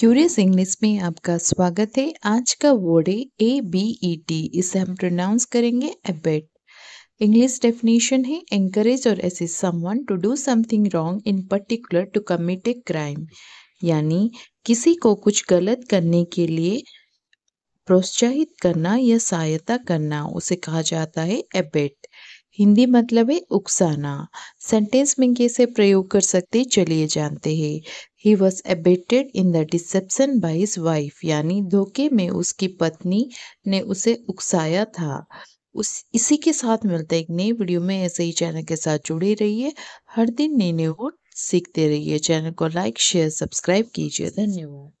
curious English में आपका स्वागत है आज का वर्ड है ए बी ई टी इसे हम प्रोनाउंस करेंगे एबेट इंग्लिश डेफिनेशन है encourage or assist someone to do something wrong in particular to commit a crime यानी किसी को कुछ गलत करने के लिए प्रोत्साहित करना या सहायता करना उसे कहा जाता है एबेट हिंदी मतलब है उकसाना सेंटेंस में कैसे प्रयोग कर सकते चलिए जानते हैं he was abetted in the deception by his wife यानी धोखे में उसकी पत्नी ने उसे उकसाया था उस इसी के साथ मिलता है एक नई वीडियो में ऐसे ही चैनल के साथ जुड़े रहिए हर दिन नए नए वो सीखते रहिए चैनल को लाइक शेयर सब्सक्राइब कीजिए धन्यवाद